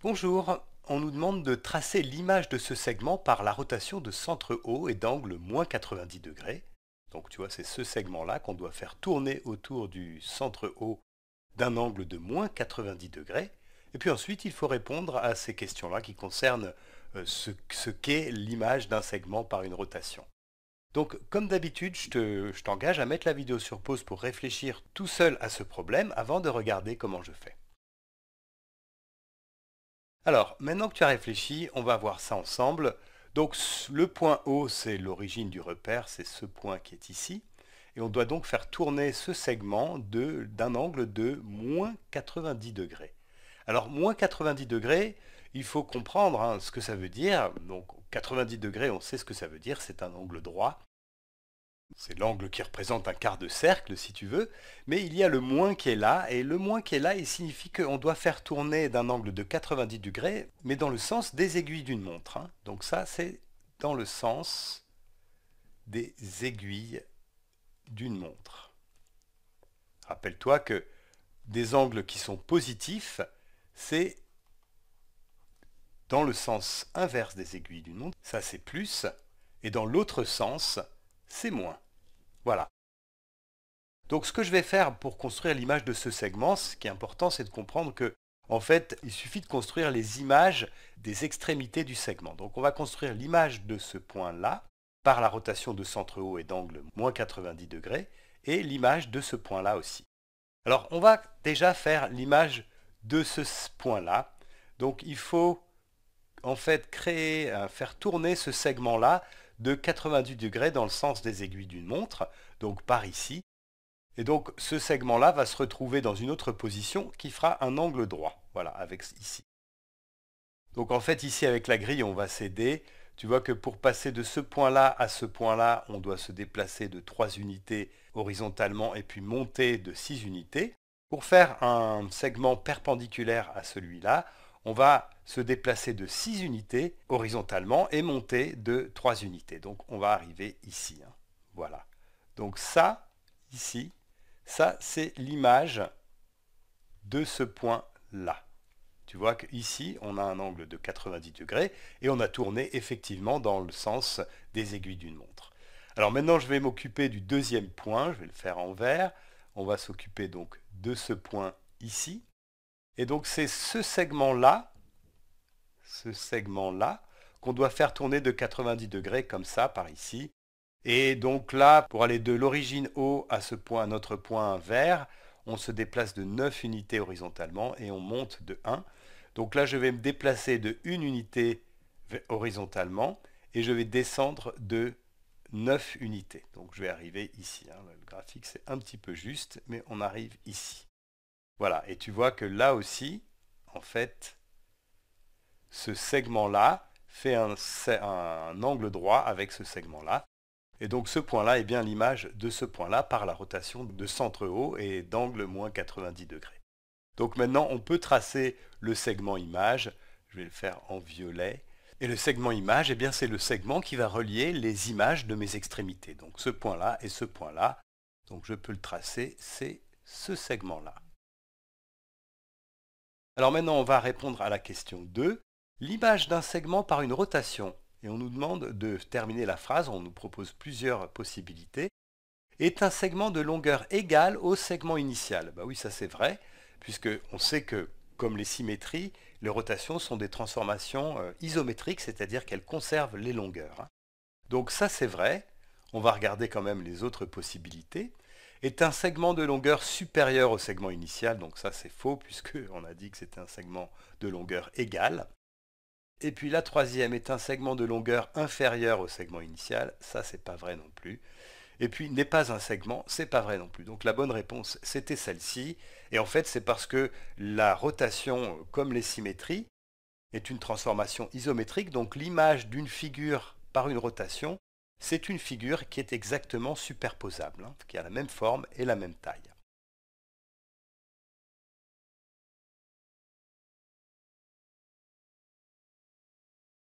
Bonjour, on nous demande de tracer l'image de ce segment par la rotation de centre haut et d'angle moins 90 degrés. Donc tu vois, c'est ce segment-là qu'on doit faire tourner autour du centre haut d'un angle de moins 90 degrés. Et puis ensuite, il faut répondre à ces questions-là qui concernent euh, ce, qu'est l'image d'un segment par une rotation. Donc, comme d'habitude, je t'engage à mettre la vidéo sur pause pour réfléchir tout seul à ce problème avant de regarder comment je fais. Alors, maintenant que tu as réfléchi, on va voir ça ensemble. Donc, le point O, c'est l'origine du repère, c'est ce point qui est ici. Et on doit donc faire tourner ce segment d'un angle de moins 90 degrés. Alors, moins 90 degrés, il faut comprendre hein, ce que ça veut dire. Donc, 90 degrés, on sait ce que ça veut dire, c'est un angle droit c'est l'angle qui représente un quart de cercle, si tu veux, mais il y a le moins qui est là, et le moins qui est là, il signifie qu'on doit faire tourner d'un angle de 90 degrés, mais dans le sens des aiguilles d'une montre. Hein. Donc ça, c'est dans le sens des aiguilles d'une montre. Rappelle-toi que des angles qui sont positifs, c'est dans le sens inverse des aiguilles d'une montre, ça c'est plus, et dans l'autre sens, c'est moins. Voilà. Donc ce que je vais faire pour construire l'image de ce segment, ce qui est important, c'est de comprendre que en fait, il suffit de construire les images des extrémités du segment. Donc on va construire l'image de ce point-là par la rotation de centre haut et d'angle moins 90 degrés, et l'image de ce point-là aussi. Alors on va déjà faire l'image de ce point-là. Donc il faut en fait créer, euh, faire tourner ce segment-là de 90 degrés dans le sens des aiguilles d'une montre, donc par ici. Et donc ce segment-là va se retrouver dans une autre position qui fera un angle droit, voilà, avec ici. Donc en fait ici avec la grille on va s'aider. Tu vois que pour passer de ce point-là à ce point-là, on doit se déplacer de 3 unités horizontalement et puis monter de 6 unités. Pour faire un segment perpendiculaire à celui-là, on va se déplacer de 6 unités horizontalement et monter de 3 unités. Donc on va arriver ici. Hein. Voilà. Donc ça, ici, ça c'est l'image de ce point-là. Tu vois qu'ici, on a un angle de 90 degrés et on a tourné effectivement dans le sens des aiguilles d'une montre. Alors maintenant, je vais m'occuper du deuxième point. Je vais le faire en vert. On va s'occuper donc de ce point ici. Et donc c'est ce segment-là, ce segment-là, qu'on doit faire tourner de 90 degrés comme ça par ici. Et donc là, pour aller de l'origine haut à ce point, notre point vert, on se déplace de 9 unités horizontalement et on monte de 1. Donc là, je vais me déplacer de 1 unité horizontalement et je vais descendre de 9 unités. Donc je vais arriver ici. Hein. Le graphique, c'est un petit peu juste, mais on arrive ici. Voilà, et tu vois que là aussi, en fait, ce segment-là fait un, angle droit avec ce segment-là. Et donc ce point-là est eh bien l'image de ce point-là par la rotation de centre haut et d'angle moins 90 degrés. Donc maintenant, on peut tracer le segment image. Je vais le faire en violet. Et le segment image, eh bien c'est le segment qui va relier les images de mes extrémités. Donc ce point-là et ce point-là. Donc je peux le tracer, c'est ce segment-là. Alors maintenant, on va répondre à la question 2. L'image d'un segment par une rotation. Et on nous demande de terminer la phrase, on nous propose plusieurs possibilités. Est un segment de longueur égale au segment initial. Bah oui, ça c'est vrai, puisqu'on sait que, comme les symétries, les rotations sont des transformations euh, isométriques, c'est-à-dire qu'elles conservent les longueurs. Hein. Donc ça c'est vrai. On va regarder quand même les autres possibilités est un segment de longueur supérieur au segment initial, donc ça c'est faux puisqu'on a dit que c'était un segment de longueur égale. Et puis la troisième est un segment de longueur inférieur au segment initial, ça c'est pas vrai non plus. Et puis n'est pas un segment, c'est pas vrai non plus. Donc la bonne réponse c'était celle-ci, et en fait c'est parce que la rotation, comme les symétries, est une transformation isométrique, donc l'image d'une figure par une rotation c'est une figure qui est exactement superposable, hein, qui a la même forme et la même taille.